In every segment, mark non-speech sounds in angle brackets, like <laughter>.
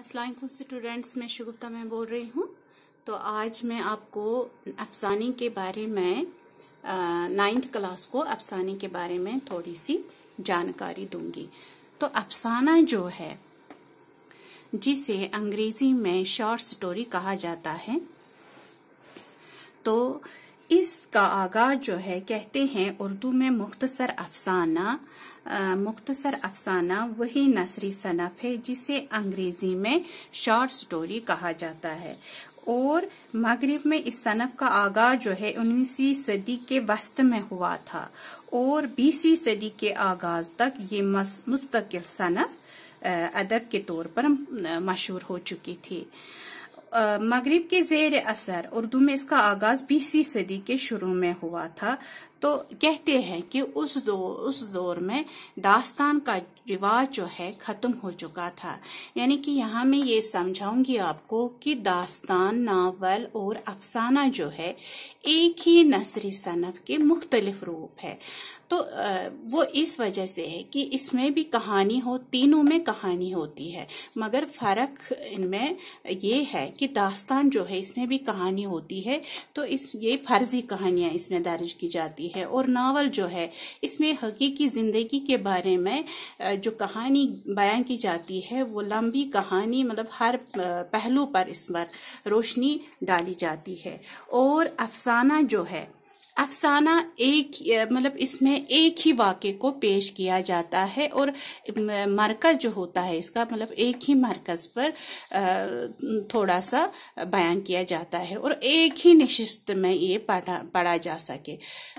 Aslam students मैं शुगुप्ता मैं बोल रही हूँ तो आज मैं आपको अफसाने के बारे में नाइन्थ क्लास को अफसाने के बारे में थोड़ी सी जानकारी दूंगी तो अफसाना जो है जिसे अंग्रेजी में शॉर्ट स्टोरी कहा जाता है तो इसका आगाज जो है कहते हैं उर्दू में मुख्तसर अफसाना मुख्तसर अफसाना वही नसरी सनफ है जिसे अंग्रेजी में शॉर्ट स्टोरी कहा जाता है और मगरब में इस सनफ का आगाज जो है उन्नीसवीं सदी के वस्त में हुआ था और बीसवीं सदी के आगाज तक ये मुस्तकिल सनफ अदब के तौर पर मशहूर हो चुकी थी मगरब के जेर असर उर्दू में इसका आगाज बीसवीं सदी के शुरू में हुआ था तो कहते हैं कि उस दो उस दौर में दास्तान का रिवाज जो है खत्म हो चुका था यानी कि यहाँ मैं ये समझाऊंगी आपको कि दास्तान नावल और अफसाना जो है एक ही नसरी सनफ के मुख्तलिफ रूप है तो वो इस वजह से है कि इसमें भी कहानी हो तीनों में कहानी होती है मगर फर्क इनमें ये है कि दास्तान जो है इसमें भी कहानी होती है तो इस ये फर्जी कहानियां इसमें दर्ज की जाती है होती है और नावल जो है इसमें हकीकी ज़िंदगी के बारे में जो कहानी बयां की जाती है वो लंबी कहानी मतलब हर पहलू पर इस पर रोशनी डाली जाती है और अफसाना जो है अफसाना एक मतलब इसमें एक ही वाक्य को पेश किया जाता है और मरकज जो होता है इसका मतलब एक ही मरकज पर थोड़ा सा बयान किया जाता है और एक ही निशिस्त में ये पढ़ा पढ़ा जा सके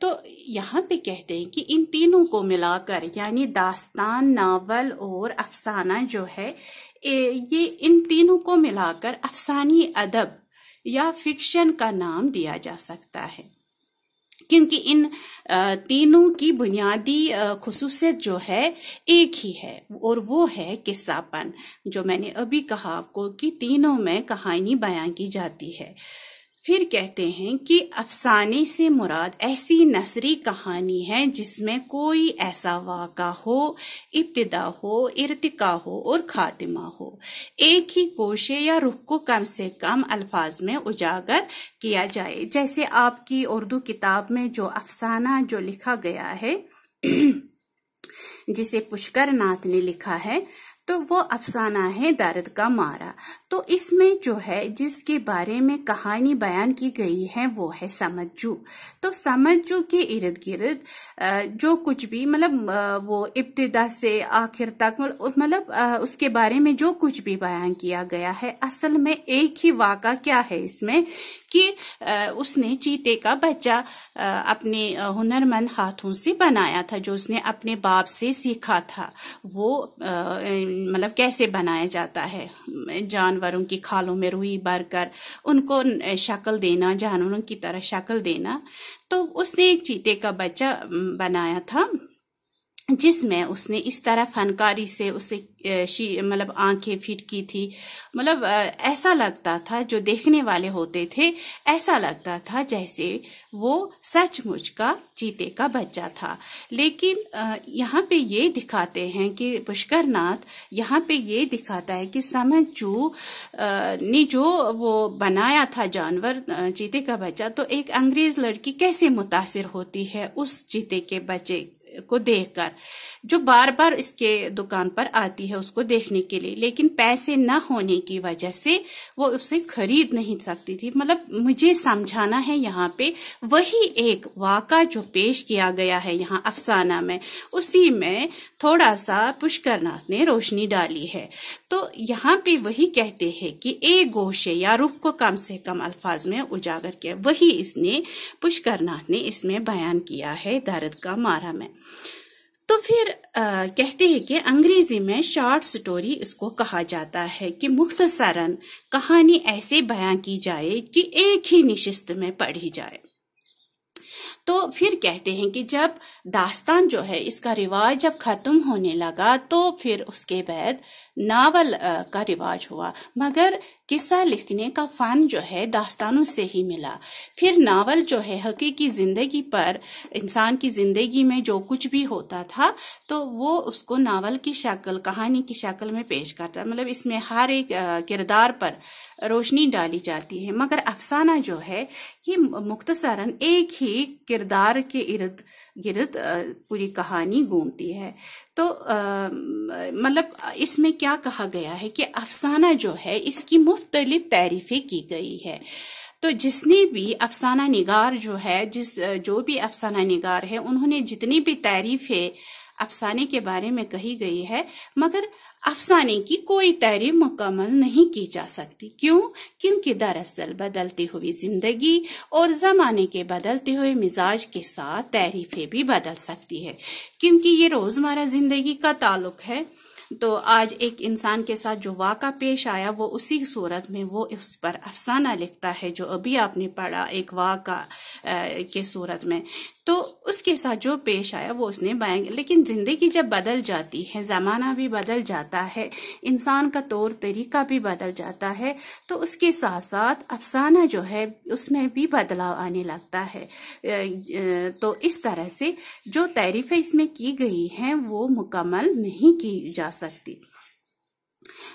तो यहाँ पे कहते हैं कि इन तीनों को मिलाकर यानी दास्तान नावल और अफसाना जो है ये इन तीनों को मिलाकर अफसानी अदब या फिक्शन का नाम दिया जा सकता है क्योंकि इन तीनों की बुनियादी खसूसियत जो है एक ही है और वो है किस्सापन जो मैंने अभी कहा आपको कि तीनों में कहानी बयां की जाती है फिर कहते हैं कि अफसाने से मुराद ऐसी नसरी कहानी है जिसमें कोई ऐसा वाक़ा हो इब्तदा हो इर्तिका हो और खातिमा हो एक ही कोशे या रुख को कम से कम अल्फाज में उजागर किया जाए जैसे आपकी उर्दू किताब में जो अफसाना जो लिखा गया है जिसे पुष्कर नाथ ने लिखा है तो वो अफसाना है दर्द का मारा तो इसमें जो है जिसके बारे में कहानी बयान की गई है वो है समझू तो समझू के इर्द गिर्द जो कुछ भी मतलब वो इब्तदा से आखिर तक मतलब उसके बारे में जो कुछ भी बयान किया गया है असल में एक ही वाका क्या है इसमें कि उसने चीते का बच्चा अपने हुनरमंद हाथों से बनाया था जो उसने अपने बाप से सीखा था वो मतलब कैसे बनाया जाता है जानवर जानवरों की खालों में रुई भर कर उनको शक्ल देना जानवरों की तरह शक्ल देना तो उसने एक चीते का बच्चा बनाया था जिसमें उसने इस तरह फनकारी से उसे मतलब आंखें फिट की थी मतलब ऐसा लगता था जो देखने वाले होते थे ऐसा लगता था जैसे वो सचमुच का चीते का बच्चा था लेकिन यहाँ पे ये दिखाते हैं कि नाथ यहाँ पे ये दिखाता है कि चू ने जो वो बनाया था जानवर चीते का बच्चा तो एक अंग्रेज लड़की कैसे मुतासर होती है उस चीते के बच्चे को देखकर जो बार बार इसके दुकान पर आती है उसको देखने के लिए लेकिन पैसे ना होने की वजह से वो उसे खरीद नहीं सकती थी मतलब मुझे समझाना है यहाँ पे वही एक वाका जो पेश किया गया है यहाँ अफसाना में उसी में थोड़ा सा पुष्करनाथ ने रोशनी डाली है तो यहाँ पे वही कहते हैं कि एक गोशे या रुख को कम से कम अल्फाज में उजागर किया वही इसने पुष्करनाथ ने इसमें बयान किया है दर्द का मारा में तो फिर आ, कहते हैं कि अंग्रेजी में शॉर्ट स्टोरी इसको कहा जाता है कि मुख्तसरन कहानी ऐसे बयां की जाए कि एक ही निशिस्त में पढ़ी जाए तो फिर कहते हैं कि जब दास्तान जो है इसका रिवाज जब खत्म होने लगा तो फिर उसके बाद नावल का रिवाज हुआ मगर किस्सा लिखने का फन जो है दास्तानों से ही मिला फिर नावल जो है हकीकी जिंदगी पर इंसान की जिंदगी में जो कुछ भी होता था तो वो उसको नावल की शक्ल कहानी की शक्ल में पेश करता मतलब इसमें हर एक किरदार पर रोशनी डाली जाती है मगर अफसाना जो है कि मुख्तसरन एक ही किरदार के इर्द गिर्द पूरी कहानी घूमती है तो मतलब इसमें क्या कहा गया है कि अफसाना जो है इसकी मुख्तलिफ तारीफें की गई है तो जिसने भी अफसाना निगार जो है जिस जो भी अफसाना निगार है उन्होंने जितनी भी तारीफें अफसाने के बारे में कही गई है मगर अफसाने की कोई तारीफ मुकम्मल नहीं की जा सकती क्यों क्योंकि दरअसल बदलती हुई जिंदगी और जमाने के बदलते हुए मिजाज के साथ तारीफें भी बदल सकती है क्योंकि ये रोजमर्रा जिंदगी का ताल्लुक है तो आज एक इंसान के साथ जो वाक़ा पेश आया वो उसी सूरत में वो उस पर अफसाना लिखता है जो अभी आपने पढ़ा एक वाक़ा के सूरत में तो उसके साथ जो पेश आया वो उसने बयान लेकिन जिंदगी जब बदल जाती है जमाना भी बदल जाता है इंसान का तौर तरीका भी बदल जाता है तो उसके साथ साथ अफसाना जो है उसमें भी बदलाव आने लगता है तो इस तरह से जो तारीफें इसमें की गई हैं वो मुकम्मल नहीं की जा सकती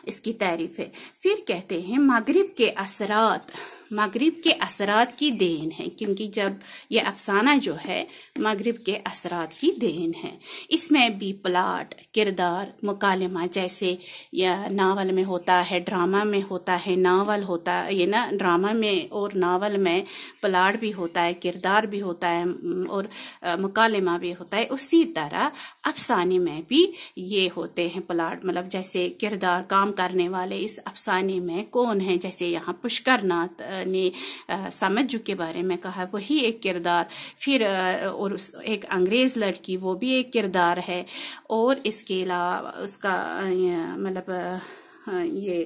इसकी तारीफें फिर कहते हैं मगरिब के असरात मगरब के असरात की देन है क्योंकि जब यह अफसाना जो है मगरब के असरात की देन है इसमें भी प्लाट किरदार मकालमा जैसे यह नावल में होता है ड्रामा में होता है नावल होता है ये ना ड्रामा में और नावल में प्लाट भी होता है किरदार भी होता है और मकालमा भी होता है उसी तरह अफसाने में भी ये होते हैं प्लाट मतलब जैसे किरदार काम करने वाले इस अफसाने में कौन है जैसे यहाँ पुष्कर नाथ ने समझू के बारे में कहा वही एक किरदार फिर और एक अंग्रेज लड़की वो भी एक किरदार है और इसके अलावा उसका मतलब ये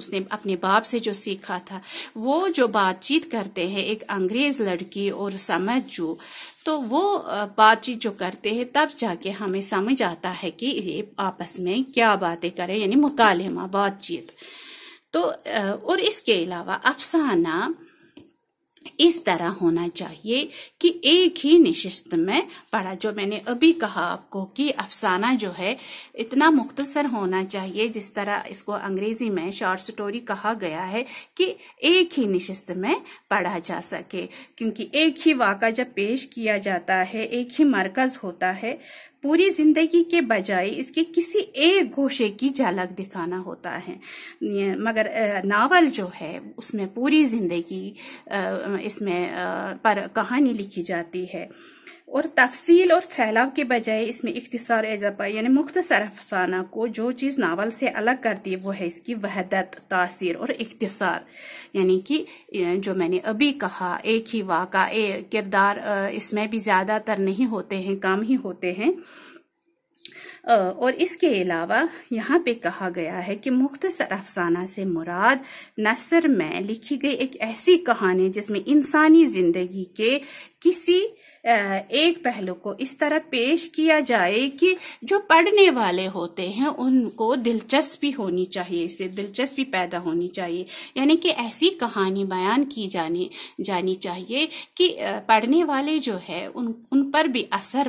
उसने अपने बाप से जो सीखा था वो जो बातचीत करते हैं एक अंग्रेज लड़की और समझ जो तो वो बातचीत जो करते हैं तब जाके हमें समझ आता है कि ये आपस में क्या बातें करें यानी मुकालमा बातचीत तो और इसके अलावा अफसाना इस तरह होना चाहिए कि एक ही निशिस्त में पढ़ा जो मैंने अभी कहा आपको कि अफसाना जो है इतना मुख्तसर होना चाहिए जिस तरह इसको अंग्रेजी में शॉर्ट स्टोरी कहा गया है कि एक ही निशिस्त में पढ़ा जा सके क्योंकि एक ही वाक़ा जब पेश किया जाता है एक ही मरकज होता है पूरी जिंदगी के बजाय इसके किसी एक घोषे की झलक दिखाना होता है मगर नावल जो है उसमें पूरी जिंदगी इसमें पर कहानी लिखी जाती है और तफसील और फैलाव के बजाय इसमें इख्तिसार एजबा यानी मुख्तसर अफसाना को जो चीज़ नावल से अलग करती है वो है इसकी वहदत तासीर और इख्तिसार यानी कि जो मैंने अभी कहा एक ही वाक़ा किरदार इसमें भी ज़्यादातर नहीं होते हैं कम ही होते हैं और इसके अलावा यहाँ पे कहा गया है कि मुख्तसर अफसाना से मुराद नसर में लिखी गई एक ऐसी कहानी जिसमें इंसानी ज़िंदगी के किसी एक पहलू को इस तरह पेश किया जाए कि जो पढ़ने वाले होते हैं उनको दिलचस्पी होनी चाहिए इससे दिलचस्पी पैदा होनी चाहिए यानी कि ऐसी कहानी बयान की जानी जानी चाहिए कि पढ़ने वाले जो है उन उन पर भी असर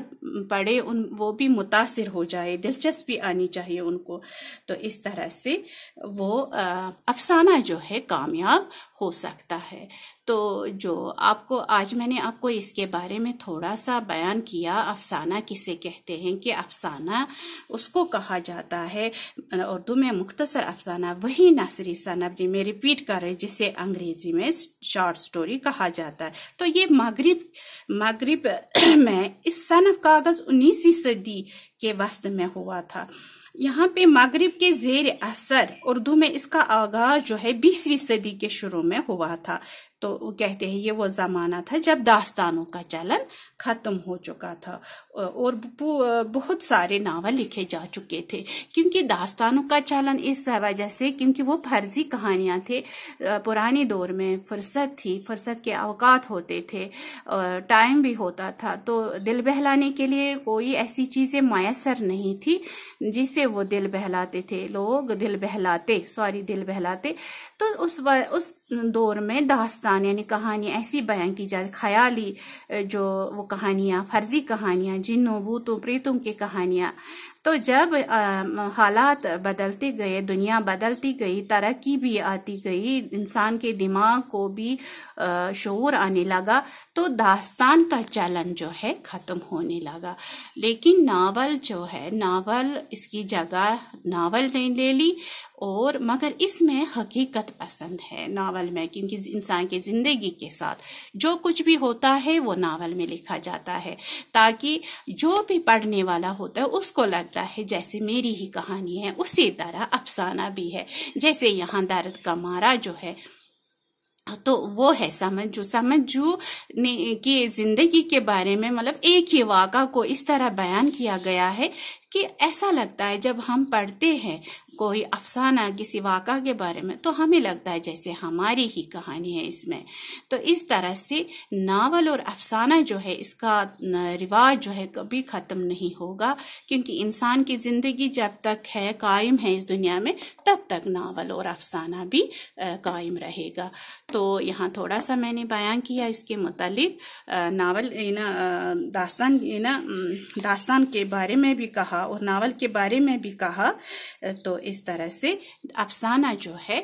पड़े उन वो भी मुतासर हो जाए दिलचस्पी आनी चाहिए उनको तो इस तरह से वो अफसाना जो है कामयाब हो सकता है तो जो आपको आज मैंने आपको ये इसके बारे में थोड़ा सा बयान किया अफसाना किसे कहते हैं कि अफसाना उसको कहा जाता है उर्दू में मुख्तसर अफसाना वही नासरी सनब जी में रिपीट कर रहे जिसे अंग्रेजी में शॉर्ट स्टोरी कहा जाता है तो ये मगरब मगरब <clears throat> में इस सनब कागज उन्नीसवीं सदी के वस्त में हुआ था यहाँ पे मगरब के जेर असर उर्दू में इसका आगाज जो है बीसवीं सदी के शुरू में हुआ था तो कहते हैं ये वो ज़माना था जब दास्तानों का चलन ख़त्म हो चुका था और बहुत सारे नावल लिखे जा चुके थे क्योंकि दास्तानों का चलन इस वजह से क्योंकि वो फर्जी कहानियाँ थे पुराने दौर में फुर्सत थी फुर्सत के अवकात होते थे टाइम भी होता था तो दिल बहलाने के लिए कोई ऐसी चीज़ें मैसर नहीं थी जिससे वो दिल बहलाते थे लोग दिल बहलाते सॉरी दिल बहलाते तो उस उस दौर में दास्तान दास्तान यानी कहानियाँ ऐसी बयान की जाए ख्याली जो वो कहानियाँ फर्जी कहानियाँ जिन भूतों प्रेतों की कहानियाँ तो जब हालात बदलते गए दुनिया बदलती गई तरक्की भी आती गई इंसान के दिमाग को भी शोर आने लगा तो दास्तान का चलन जो है ख़त्म होने लगा लेकिन नावल जो है नावल इसकी जगह नावल ने ले ली और मगर इसमें हकीकत पसंद है नावल में क्योंकि इंसान की ज़िंदगी के साथ जो कुछ भी होता है वो नावल में लिखा जाता है ताकि जो भी पढ़ने वाला होता है उसको लग लगता है जैसे मेरी ही कहानी है उसी तरह अफसाना भी है जैसे यहाँ दर्द का मारा जो है तो वो है समझू समझू ने की जिंदगी के बारे में मतलब एक ही वाका को इस तरह बयान किया गया है कि ऐसा लगता है जब हम पढ़ते हैं कोई अफसाना किसी वाक़ा के बारे में तो हमें लगता है जैसे हमारी ही कहानी है इसमें तो इस तरह से नावल और अफसाना जो है इसका रिवाज जो है कभी ख़त्म नहीं होगा क्योंकि इंसान की ज़िंदगी जब तक है कायम है इस दुनिया में तब तक नावल और अफसाना भी कायम रहेगा तो यहाँ थोड़ा सा मैंने बयान किया इसके मतलब नावल ना दास्तान ना दास्तान के बारे में भी कहा और नावल के बारे में भी कहा तो इस तरह से अफसाना जो है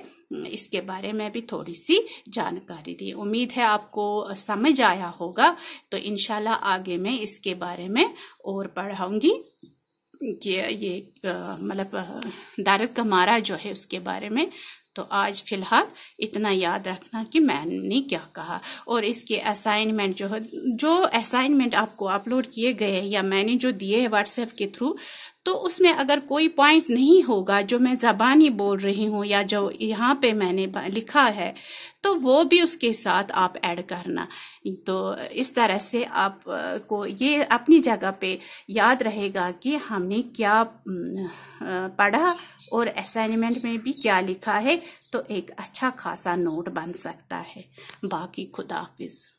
इसके बारे में भी थोड़ी सी जानकारी दी उम्मीद है आपको समझ आया होगा तो इनशाला आगे मैं इसके बारे में और पढ़ाऊंगी कि ये मतलब दारद का मारा जो है उसके बारे में तो आज फिलहाल इतना याद रखना कि मैंने क्या कहा और इसके असाइनमेंट जो है जो असाइनमेंट आपको अपलोड किए गए या मैंने जो दिए है व्हाट्सएप के थ्रू तो उसमें अगर कोई पॉइंट नहीं होगा जो मैं जबानी बोल रही हूँ या जो यहाँ पे मैंने लिखा है तो वो भी उसके साथ आप ऐड करना तो इस तरह से आप को ये अपनी जगह पे याद रहेगा कि हमने क्या पढ़ा और असाइनमेंट में भी क्या लिखा है तो एक अच्छा खासा नोट बन सकता है बाकी खुदाफिज